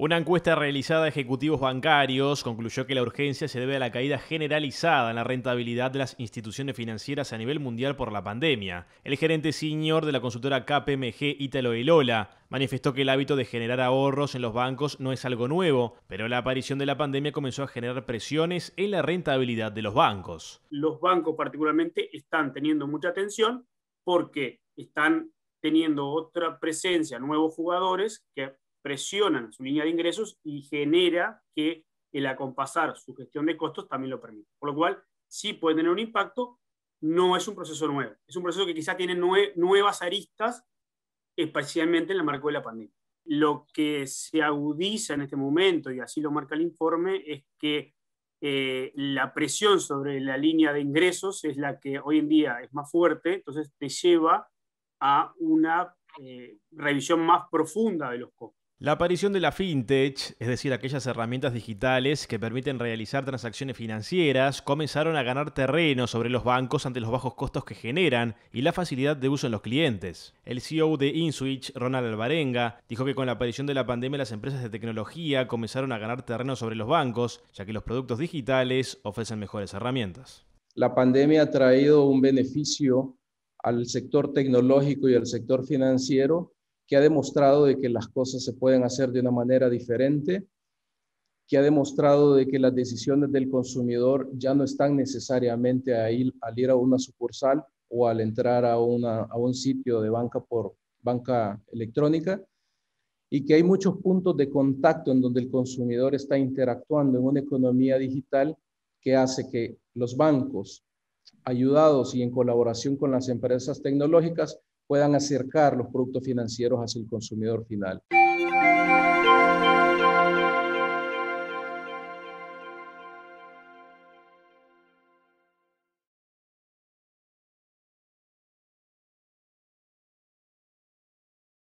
Una encuesta realizada a ejecutivos bancarios concluyó que la urgencia se debe a la caída generalizada en la rentabilidad de las instituciones financieras a nivel mundial por la pandemia. El gerente senior de la consultora KPMG, Italo Elola, manifestó que el hábito de generar ahorros en los bancos no es algo nuevo, pero la aparición de la pandemia comenzó a generar presiones en la rentabilidad de los bancos. Los bancos particularmente están teniendo mucha atención porque están teniendo otra presencia, nuevos jugadores que presionan su línea de ingresos y genera que el acompasar su gestión de costos también lo permite. Por lo cual, sí puede tener un impacto, no es un proceso nuevo. Es un proceso que quizá tiene nuevas aristas, especialmente en el marco de la pandemia. Lo que se agudiza en este momento, y así lo marca el informe, es que eh, la presión sobre la línea de ingresos es la que hoy en día es más fuerte, entonces te lleva a una eh, revisión más profunda de los costos. La aparición de la fintech, es decir, aquellas herramientas digitales que permiten realizar transacciones financieras, comenzaron a ganar terreno sobre los bancos ante los bajos costos que generan y la facilidad de uso en los clientes. El CEO de InSwitch, Ronald Alvarenga, dijo que con la aparición de la pandemia las empresas de tecnología comenzaron a ganar terreno sobre los bancos, ya que los productos digitales ofrecen mejores herramientas. La pandemia ha traído un beneficio al sector tecnológico y al sector financiero que ha demostrado de que las cosas se pueden hacer de una manera diferente, que ha demostrado de que las decisiones del consumidor ya no están necesariamente a ir, al ir a una sucursal o al entrar a, una, a un sitio de banca por banca electrónica y que hay muchos puntos de contacto en donde el consumidor está interactuando en una economía digital que hace que los bancos, ayudados y en colaboración con las empresas tecnológicas, puedan acercar los productos financieros hacia el consumidor final.